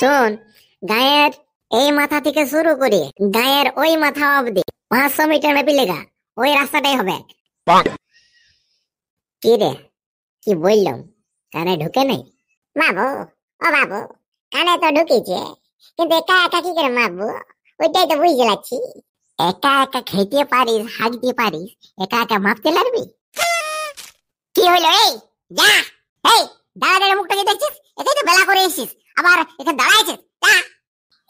শোন গায়ের এই মাথা থেকে শুরু করি গায়ের ওই মাথা অবধি পাঁচশো মিটার ব্যাপী লেগা ওই রাস্তাটাই হবে কি রে কি বললাম কানে ঢুকে নেই মাবু ও বাবু কানে তো ঢুকেছে কিন্তু একা একা কি করে মাবু ওইটাই তো বুঝতে লাগছি একা একা খেতে পারিস হাঁকতে পারিস একা একা মাপতে লাগবি কি হলো এই যা এই দাঁড়ায় মুখটা দেখছিস এটাই তো বেলা করে এসেছিস আবার এখানে দাঁড়াইছিস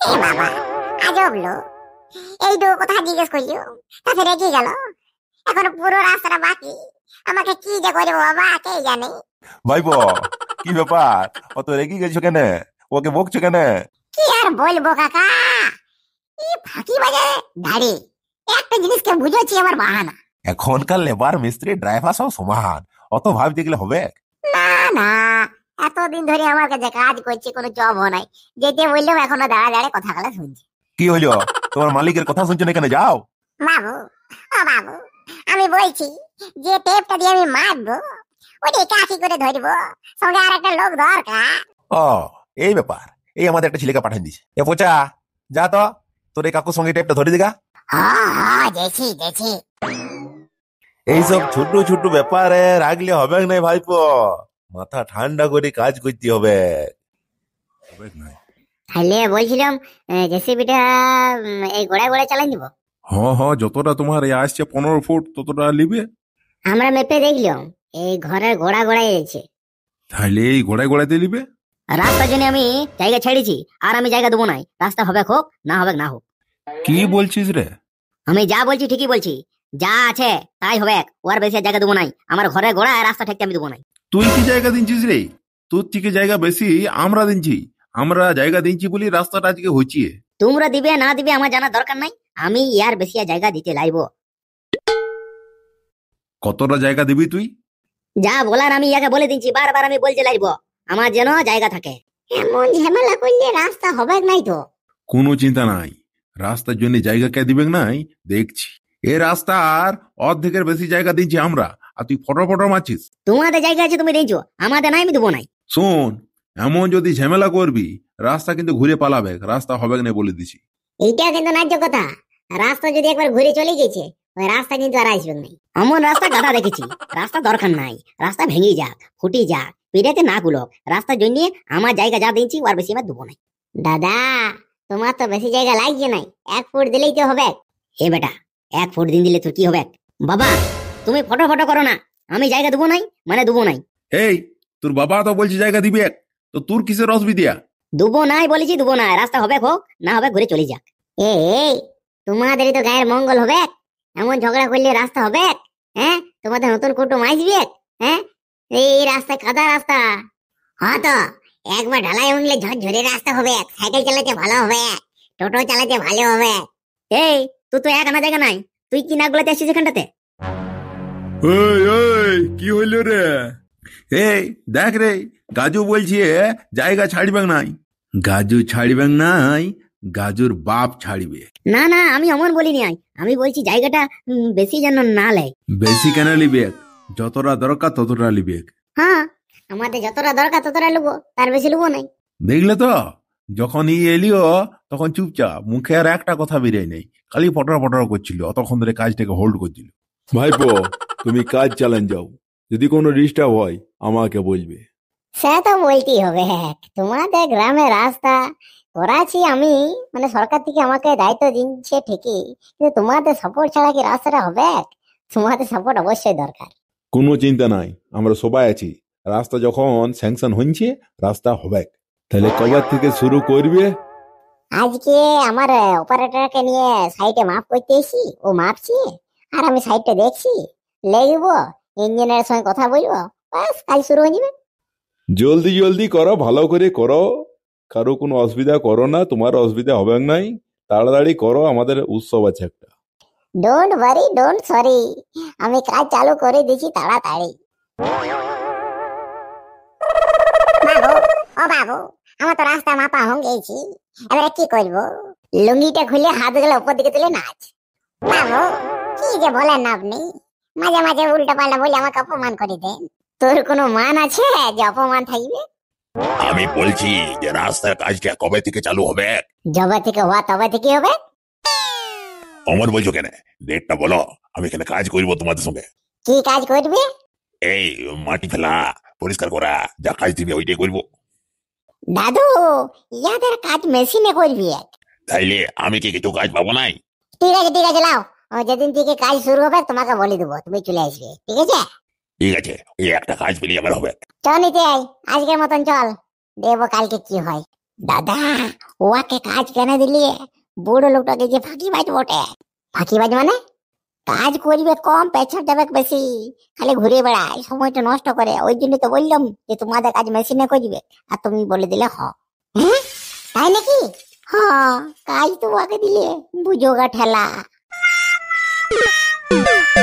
এ বাবা আজব এই দু কথা জিজ্ঞেস করলিও তা ফেরে গেল পুরো রাস্তাটা বাকি আমাকে কি যে করে বাবা কে জানে কি ব্যাপার অত রেগে গেছো কেন ওকে বকছো কেন কি আর বলবো কাকা এই ফাঁকি বাজে দাঁড়ি একটা জিনিসকে বুঝেছি আমার বাহানা এখনকার লেবার মিস্ত্রি ড্রাইভার সব সমান অত ভাব দেখলে হবে না এতদিন ধরে আমার কাছে কাজ করছে কোনো জব নাই যেতে এখনো দাঁড়া কথা গুলা কি হইলো তোমার মালিকের কথা শুনছো না কেন যাও বাবু ও বাবু আমি বলছি যে টেপটা দিয়ে আমি মারবো ওটা কাকি করে ধরবো সঙ্গে আর একটা লোক দরকার ও এই ব্যাপার এই আমাদের একটা ছেলেকে পাঠিয়ে দিছে এ পোচা যা তো তোর এই কাকুর সঙ্গে টেপটা ধরে দিগা দেখি দেখি এইসব ছোট ছোট ব্যাপারে রাগলে হবে না ভাইপো মাথা ঠান্ডা করে কাজ করতে হবে তাহলে বলছিলাম জেসিবিটা এই গোড়ায় গোড়ায় চালাই দিব হ্যাঁ হ্যাঁ যতটা তোমার এই আসছে পনেরো ফুট ততটা লিবে আমরা মেপে দেখলাম এই ঘরের গোড়া গোড়ায় আছে তাহলে এই গোড়ায় গোড়াতে লিবে রাস্তার জন্য আমি জায়গা ছেড়েছি আর আমি জায়গা দেবো নাই রাস্তা হবে হোক না হবে না হোক কি বলছিস রে আমি যা বলছি ঠিকই বলছি যা আছে তাই হবে ওর বেশি জায়গা দেবো নাই আমার ঘরের গোড়া রাস্তা ঠেকতে আমি দেবো নাই তুই কি জায়গা দিনছিস রে তোর থেকে জায়গা বেশি আমরা দিনছি আমরা জায়গা দিনছি বলি রাস্তাটা আজকে হচিয়ে তোমরা দিবে না দিবে আমার জানা দরকার নাই আমি ইয়ার বেশি জায়গা দিতে লাইব কতটা জায়গা দিবি তুই যা বলার আমি ইয়াকে বলে দিনছি বারবার আমি বলতে লাইব আমার যেন জায়গা থাকে এমন ঝামেলা করলে রাস্তা হবে নাই তো কোনো চিন্তা নাই রাস্তার জন্য জায়গা কে দিবে নাই দেখছি এ রাস্তা আর অর্ধেকের বেশি জায়গা দিচ্ছি আমরা আর তুই ফটো ফটো মারছিস তোমাদের জায়গা আছে তুমি দেখছো আমাদের নাই আমি দেবো নাই শোন এমন যদি ঝামেলা করবি রাস্তা কিন্তু ঘুরে পালাবে রাস্তা হবে না বলে দিছি এইটা কিন্তু ন্যায্য কথা রাস্তা যদি একবার ঘুরে চলে গেছে ওই রাস্তা কিন্তু আর আসবে না এমন রাস্তা গাদা দেখেছি রাস্তা দরকার নাই রাস্তা ভেঙে যাক ফুটে যাক পেটাতে না কুলক রাস্তার জন্য আমার জায়গা যা দিয়েছি আর বেশি আমার দেবো নাই দাদা তোমার তো বেশি জায়গা লাগছে নাই এক ফুট দিলেই তো হবে হে বেটা এক ফুট দিন দিলে তোর কি হবে বাবা তুমি ফটো ফটো করো না আমি জায়গা দেবো নাই মানে দেবো নাই এই তোর বাবা তো বলছি জায়গা দিবি এক তো তোর কিসের অসুবিধা দেবো নাই বলেছি দেবো না রাস্তা হবে হোক না হবে ঘুরে চলে যাক এই তোমাদেরই তো গায়ের মঙ্গল হবে এমন ঝগড়া করলে রাস্তা হবে হ্যাঁ তোমাদের নতুন কুটুম আসবে হ্যাঁ এই রাস্তা কাদা রাস্তা হ্যাঁ তো একবার ঢালাই উঠলে ঝরঝরে রাস্তা হবে সাইকেল চালাতে ভালো হবে টোটো চালাতে ভালো হবে এই তুই তো এক আনা জায়গা নাই তুই কি না গুলাতে আসছিস এখানটাতে ওই ওই কি হইল রে এই দেখ রে গাজু বলছি জায়গা ছাড়বেন নাই গাজু ছাড়বেন নাই গাজুর বাপ ছাড়বে না না আমি অমন আমি বলছি জায়গাটা বেশি যেন না বেশি কেন লিবে যতটা দরকার ততটা লিবে হ্যাঁ আমাদের যতটা দরকার ততটা লুবো তার বেশি লুবো নাই দেখলে তো যখন ই এলিও তখন চুপচাপ মুখে আর একটা কথা বেরিয়ে নেই খালি পটর পটর করছিল অতক্ষণ ধরে কাজটাকে হোল্ড করছিল ভাইপো তুমি কাজ চালান যাও যদি কোনো ডিস্টার্ব হয় আমাকে বলবে সে তো বলতেই হবে হ্যাঁ, হ্যাঁ। তোমাদের গ্রামে রাস্তা করাছি আমি মানে সরকার থেকে আমাকে দায়িত্ব দিচ্ছে ঠিকই কিন্তু তোমাদের সাপোর্ট ছাড়া কি রাস্তাটা হবে তোমাদের সাপোর্ট অবশ্যই দরকার কোনো চিন্তা নাই আমরা সবাই আছি রাস্তা যখন স্যাংশন হচ্ছে রাস্তা হবে তাহলে কবার থেকে শুরু করবে আজকে আমার অপারেটরকে নিয়ে সাইটে মাপ করতে ও মাপছি আর আমি সাইটে দেখছি লাগিব ইঞ্জিনিয়ারের সঙ্গে কথা বলবো ব্যাস কাজ শুরু হয়ে যাবে জলদি জলদি করো ভালো করে করো কারো কোনো অসুবিধা করো না তোমার অসুবিধা হবে নাই তাড়াতাড়ি করো আমাদের উৎসব আছে একটা ডোন্ট ওয়ারি ডোন্ট সরি আমি কাজ চালু করে দিছি তাড়াতাড়ি ও বাবু আমার তো রাস্তা মাপা হয়ে গেছি কি করব লুঙ্গিটা খুলে হাতগুলো উপর দিকে তুলে নাচ বাবু কি যে বলেন আপনি মাঝে মাঝে উল্টো পাল্টা বলে আমাকে অপমান করে দেন তোর কোনো মান আছে যে অপমান থাকবে আমি বলছি যে রাস্তার কাজটা কবে থেকে চালু হবে জবা থেকে হওয়া তবে থেকে হবে অমর বলছো কেন ডেটটা বলো আমি এখানে কাজ করব তোমাদের সঙ্গে কি কাজ করবে এই মাটি ফেলা পরিষ্কার করা যা কাজ দিবে ওইটাই করব দাদু ইয়াদের কাজ মেশিনে করবি তাইলে আমি কি কিছু কাজ পাবো নাই ঠিক আছে ঠিক আছে নাও যেদিন থেকে কাজ শুরু হবে তোমাকে বলে দেবো তুমি চলে আসবে ঠিক আছে ঠিক আছে এই একটা কাজ পেলে আমার হবে চল নিতে আই আজকের মতন চল দেখবো কালকে কি হয় দাদা ওকে কাজ কেন দিলি বুড়ো লোকটাকে যে ফাঁকি ফাঁকিবাজ বটে বাজ মানে কাজ করবে কম পেছন দেবে বেশি খালি ঘুরে বেড়ায় সময়টা নষ্ট করে ওই জন্য তো বললাম যে তোমাদের কাজ মেশিনে করবে আর তুমি বলে দিলে হ হ্যাঁ? তাই নাকি হ কাজ তো ওকে দিলে বুঝোগা ঠেলা